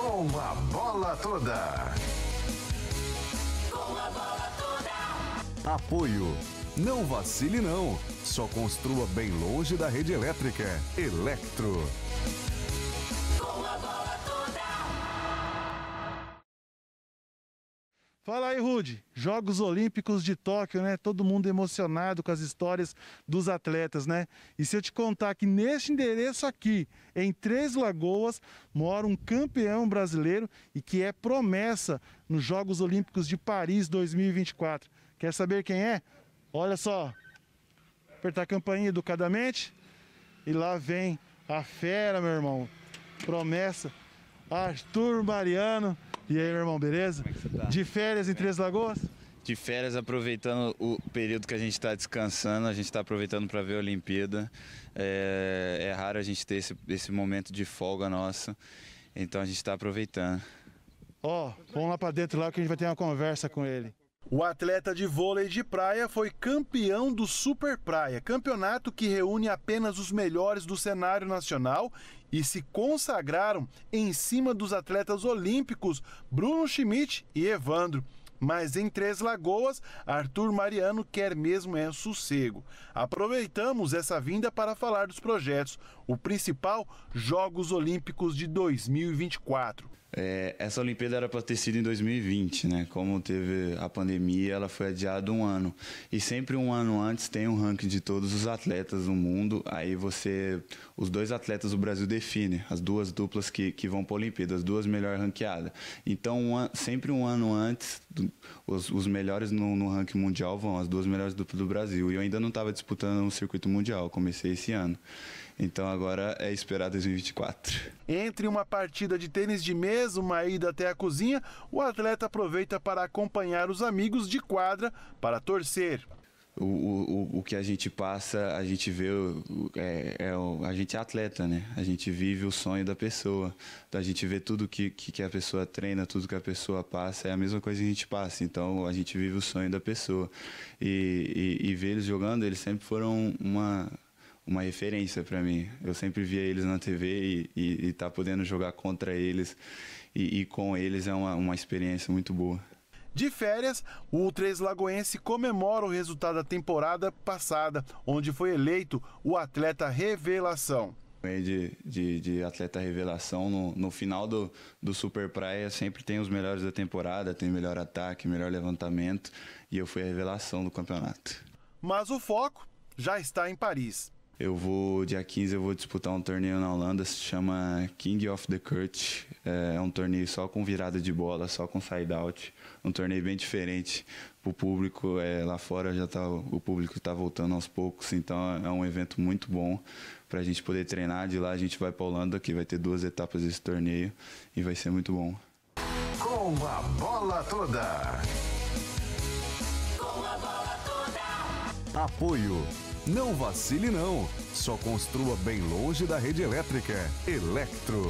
Com a bola toda. Com a bola toda. Apoio. Não vacile não. Só construa bem longe da rede elétrica. Electro. Fala aí, Rude. Jogos Olímpicos de Tóquio, né? Todo mundo emocionado com as histórias dos atletas, né? E se eu te contar que neste endereço aqui, em Três Lagoas, mora um campeão brasileiro e que é promessa nos Jogos Olímpicos de Paris 2024. Quer saber quem é? Olha só. Apertar a campainha educadamente. E lá vem a fera, meu irmão. Promessa. Arthur Mariano e aí, meu irmão, beleza? Como é que você tá? De férias em Três Lagoas? De férias, aproveitando o período que a gente está descansando, a gente está aproveitando para ver a Olimpíada. É, é, raro a gente ter esse, esse momento de folga nossa, então a gente está aproveitando. Ó, oh, vamos lá para dentro lá que a gente vai ter uma conversa com ele. O atleta de vôlei de praia foi campeão do Super Praia, campeonato que reúne apenas os melhores do cenário nacional e se consagraram em cima dos atletas olímpicos Bruno Schmidt e Evandro. Mas em Três Lagoas, Arthur Mariano quer mesmo é sossego. Aproveitamos essa vinda para falar dos projetos. O principal, Jogos Olímpicos de 2024. É, essa Olimpíada era para ter sido em 2020, né? Como teve a pandemia, ela foi adiada um ano. E sempre um ano antes tem um ranking de todos os atletas do mundo. Aí você, os dois atletas do Brasil define as duas duplas que, que vão para a Olimpíada, as duas melhor ranqueadas. Então, um an, sempre um ano antes, do, os, os, melhores no, no, ranking mundial vão as duas melhores duplas do Brasil. E eu ainda não estava disputando um circuito mundial, comecei esse ano. Então agora é esperar 2024. Entre uma partida de tênis de mesa mesma ida até a cozinha, o atleta aproveita para acompanhar os amigos de quadra para torcer. O, o, o que a gente passa, a gente vê, é, é, a gente é atleta, né? A gente vive o sonho da pessoa. A gente vê tudo que, que, a pessoa treina, tudo que a pessoa passa, é a mesma coisa que a gente passa. Então a gente vive o sonho da pessoa. E, e, e ver eles jogando, eles sempre foram uma uma referência para mim. Eu sempre via eles na TV e, estar tá podendo jogar contra eles e, e com eles é uma, uma experiência muito boa. De férias, o três 3 Lagoense comemora o resultado da temporada passada, onde foi eleito o atleta revelação. De, de, de, atleta revelação. No, no final do, do Super Praia sempre tem os melhores da temporada, tem melhor ataque, melhor levantamento, e eu fui a revelação do campeonato. Mas o foco já está em Paris. Eu vou, dia 15, eu vou disputar um torneio na Holanda, se chama King of the Court. É um torneio só com virada de bola, só com side-out. Um torneio bem diferente para o público. É, lá fora já tá, o público está voltando aos poucos, então é um evento muito bom para a gente poder treinar. De lá a gente vai para a Holanda, que vai ter duas etapas desse torneio e vai ser muito bom. Com a bola toda! Com a bola toda! Apoio não vacile não. Só construa bem longe da rede elétrica. Electro.